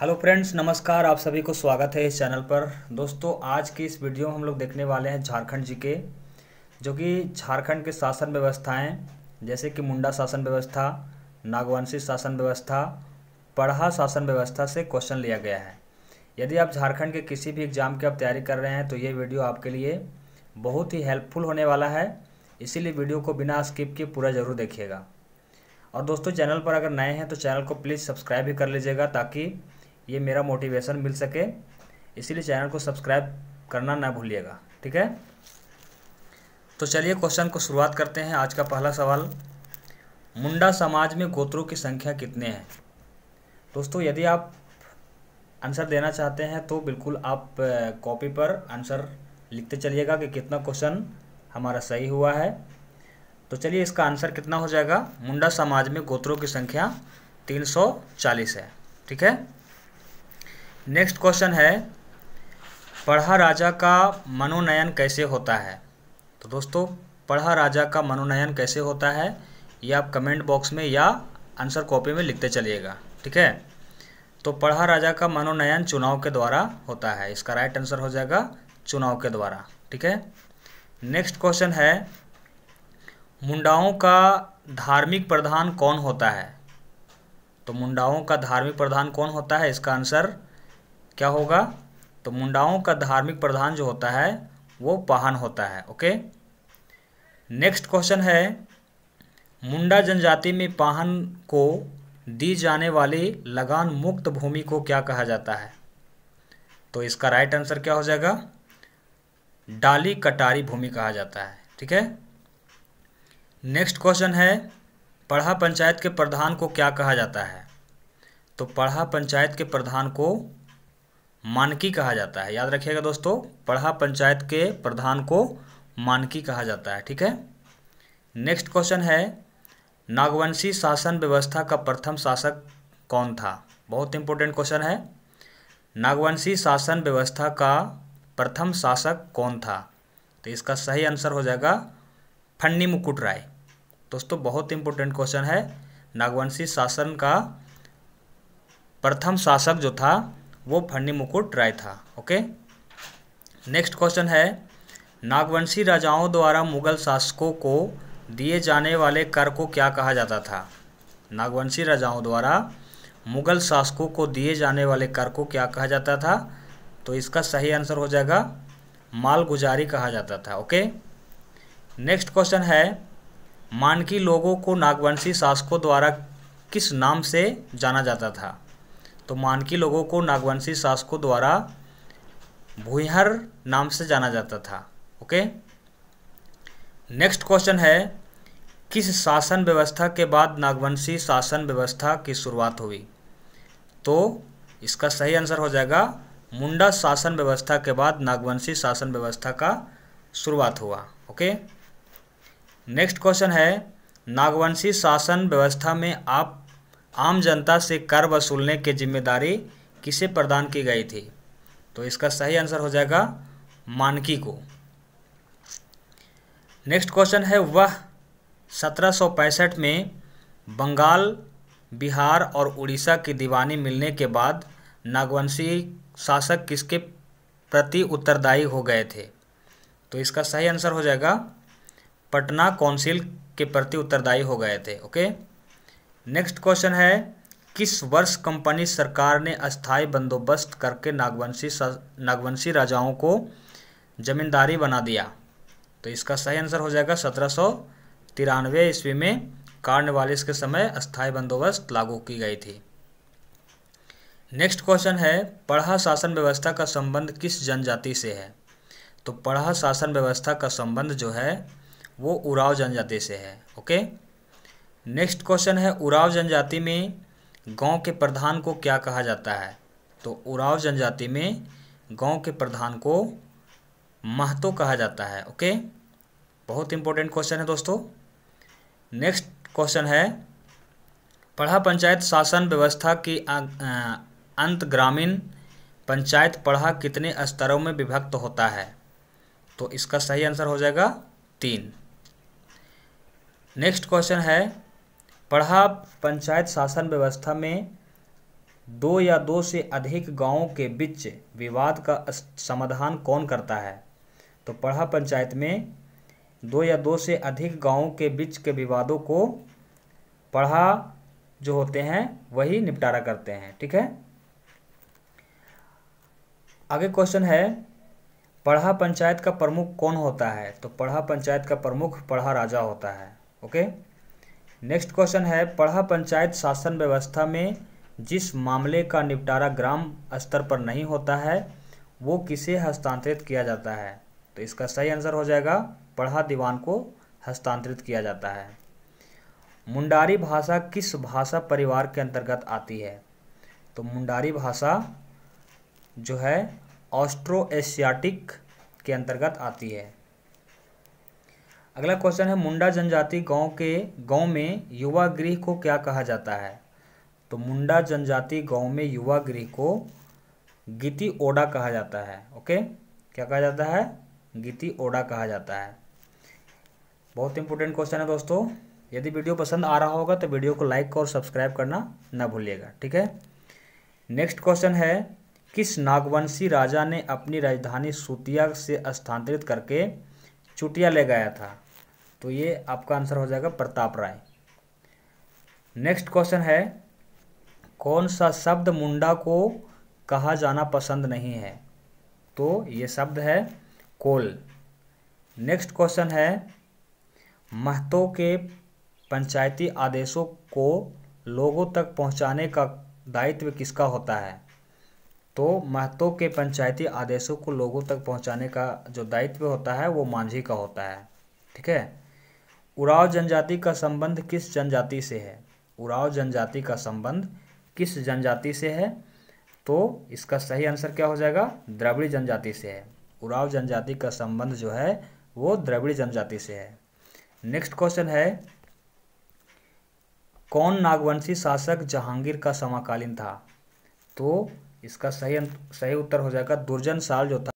hello friends नमस्कार आप सभी को स्वागत है इस चैनल पर दोस्तों आज की इस वीडियो में हम लोग देखने वाले हैं झारखंड जी के जो कि झारखंड के शासन व्यवस्थाएं जैसे कि मुंडा शासन व्यवस्था नागवंशी शासन व्यवस्था पढ़ा शासन व्यवस्था से क्वेश्चन लिया गया है यदि आप झारखंड के किसी भी एग्ज़ाम की आप तैयारी कर रहे हैं तो ये वीडियो आपके लिए बहुत ही हेल्पफुल होने वाला है इसीलिए वीडियो को बिना स्किप किए पूरा ज़रूर देखिएगा और दोस्तों चैनल पर अगर नए हैं तो चैनल को प्लीज़ सब्सक्राइब भी कर लीजिएगा ताकि ये मेरा मोटिवेशन मिल सके इसीलिए चैनल को सब्सक्राइब करना ना भूलिएगा ठीक है तो चलिए क्वेश्चन को शुरुआत करते हैं आज का पहला सवाल मुंडा समाज में गोत्रों की संख्या कितने हैं दोस्तों यदि आप आंसर देना चाहते हैं तो बिल्कुल आप कॉपी पर आंसर लिखते चलिएगा कि कितना क्वेश्चन हमारा सही हुआ है तो चलिए इसका आंसर कितना हो जाएगा मुंडा समाज में गोत्रों की संख्या 340 है ठीक है नेक्स्ट क्वेश्चन है पढ़ा राजा का मनोनयन कैसे होता है तो दोस्तों पढ़ा राजा का मनोनयन कैसे होता है ये आप कमेंट बॉक्स में या आंसर कॉपी में लिखते चलिएगा ठीक है तो पढ़ा राजा का मनोनयन चुनाव के द्वारा होता है इसका राइट आंसर हो जाएगा चुनाव के द्वारा ठीक है नेक्स्ट क्वेश्चन है मुंडाओं का धार्मिक प्रधान कौन होता है तो मुंडाओं का धार्मिक प्रधान कौन होता है इसका आंसर क्या होगा तो मुंडाओं का धार्मिक प्रधान जो होता है वो पाहन होता है ओके नेक्स्ट क्वेश्चन है मुंडा जनजाति में पाहन को दी जाने वाली लगान मुक्त भूमि को क्या कहा जाता है तो इसका राइट आंसर क्या हो जाएगा डाली कटारी भूमि कहा जाता है ठीक है नेक्स्ट क्वेश्चन है पढ़ा पंचायत के प्रधान को क्या कहा जाता है तो पढ़ा पंचायत के प्रधान को मानकी कहा जाता है याद रखिएगा दोस्तों पढ़ा पंचायत के प्रधान को मानकी कहा जाता है ठीक है नेक्स्ट क्वेश्चन है नागवंशी शासन व्यवस्था का प्रथम शासक कौन था बहुत इंपॉर्टेंट क्वेश्चन है नागवंशी शासन व्यवस्था का प्रथम शासक कौन था तो इसका सही आंसर हो जाएगा फन्नी मुकुट राय दोस्तों बहुत इंपॉर्टेंट क्वेश्चन है नागवंशी शासन का प्रथम शासक जो था वो फंडी मुकुट राय था ओके नेक्स्ट क्वेश्चन है नागवंशी राजाओं द्वारा मुगल शासकों को दिए जाने वाले कर को क्या कहा जाता था नागवंशी राजाओं द्वारा मुगल शासकों को दिए जाने वाले कर को क्या कहा जाता था तो इसका सही आंसर हो जाएगा मालगुजारी कहा जाता था ओके नेक्स्ट क्वेश्चन है मानकी लोगों को नागवंशी शासकों द्वारा किस नाम से जाना जाता था तो मानकी लोगों को नागवंशी शासकों द्वारा भूहर नाम से जाना जाता था ओके नेक्स्ट क्वेश्चन है किस शासन व्यवस्था के बाद नागवंशी शासन व्यवस्था की शुरुआत हुई तो इसका सही आंसर हो जाएगा मुंडा शासन व्यवस्था के बाद नागवंशी शासन व्यवस्था का शुरुआत हुआ ओके नेक्स्ट क्वेश्चन है नागवंशी शासन व्यवस्था में आप आम जनता से कर वसूलने की जिम्मेदारी किसे प्रदान की गई थी तो इसका सही आंसर हो जाएगा मानकी को नेक्स्ट क्वेश्चन है वह सत्रह में बंगाल बिहार और उड़ीसा की दीवानी मिलने के बाद नागवंशी शासक किसके प्रति उत्तरदायी हो गए थे तो इसका सही आंसर हो जाएगा पटना काउंसिल के प्रति उत्तरदायी हो गए थे ओके नेक्स्ट क्वेश्चन है किस वर्ष कंपनी सरकार ने अस्थाई बंदोबस्त करके नागवंशी नागवंशी राजाओं को जमींदारी बना दिया तो इसका सही आंसर हो जाएगा सत्रह सौ तिरानवे ईस्वी में कार्नवालिस के समय अस्थाई बंदोबस्त लागू की गई थी नेक्स्ट क्वेश्चन है पढ़ा शासन व्यवस्था का संबंध किस जनजाति से है तो पढ़ा शासन व्यवस्था का संबंध जो है वो उराव जनजाति से है ओके नेक्स्ट क्वेश्चन है उराव जनजाति में गांव के प्रधान को क्या कहा जाता है तो उराव जनजाति में गांव के प्रधान को महतो कहा जाता है ओके बहुत इंपॉर्टेंट क्वेश्चन है दोस्तों नेक्स्ट क्वेश्चन है पढ़ा पंचायत शासन व्यवस्था की अंत ग्रामीण पंचायत पढ़ा कितने स्तरों में विभक्त होता है तो इसका सही आंसर हो जाएगा तीन नेक्स्ट क्वेश्चन है पढ़ा पंचायत शासन व्यवस्था में दो या दो से अधिक गांवों के बीच विवाद का समाधान कौन करता है तो पढ़ा पंचायत में दो या दो से अधिक गांवों के बीच के विवादों को पढ़ा जो होते हैं वही निपटारा करते हैं ठीक है आगे क्वेश्चन है पढ़ा पंचायत का प्रमुख कौन होता है तो पढ़ा पंचायत का प्रमुख पढ़ा राजा होता है ओके नेक्स्ट क्वेश्चन है पढ़ा पंचायत शासन व्यवस्था में जिस मामले का निपटारा ग्राम स्तर पर नहीं होता है वो किसे हस्तांतरित किया जाता है तो इसका सही आंसर हो जाएगा पढ़ा दीवान को हस्तांतरित किया जाता है मुंडारी भाषा किस भाषा परिवार के अंतर्गत आती है तो मुंडारी भाषा जो है ऑस्ट्रो एशियाटिक के अंतर्गत आती है अगला क्वेश्चन है मुंडा जनजाति गांव के गांव में युवा गृह को क्या कहा जाता है तो मुंडा जनजाति गांव में युवा गृह को गीति ओडा कहा जाता है ओके क्या कहा जाता है गीति ओडा कहा जाता है बहुत इंपॉर्टेंट क्वेश्चन है दोस्तों यदि वीडियो पसंद आ रहा होगा तो वीडियो को लाइक और सब्सक्राइब करना ना भूलिएगा ठीक है नेक्स्ट क्वेश्चन है किस नागवंशी राजा ने अपनी राजधानी सूतिया से स्थानांतरित करके चुटिया ले गया था तो ये आपका आंसर हो जाएगा प्रताप राय नेक्स्ट क्वेश्चन है कौन सा शब्द मुंडा को कहा जाना पसंद नहीं है तो ये शब्द है कोल नेक्स्ट क्वेश्चन है महतो के पंचायती आदेशों को लोगों तक पहुंचाने का दायित्व किसका होता है तो महतो के पंचायती आदेशों को लोगों तक पहुंचाने का जो दायित्व होता है वो मांझी का होता है ठीक है उराव जनजाति का संबंध किस जनजाति से है उराव जनजाति का संबंध किस जनजाति से है तो इसका सही आंसर क्या हो जाएगा द्रविड़ जनजाति से है उराव जनजाति का संबंध जो है वो द्रविड़ जनजाति से है नेक्स्ट क्वेश्चन है कौन नागवंशी शासक जहांगीर का समकालीन था तो इसका सही सही उत्तर हो जाएगा दुर्जन साल जो था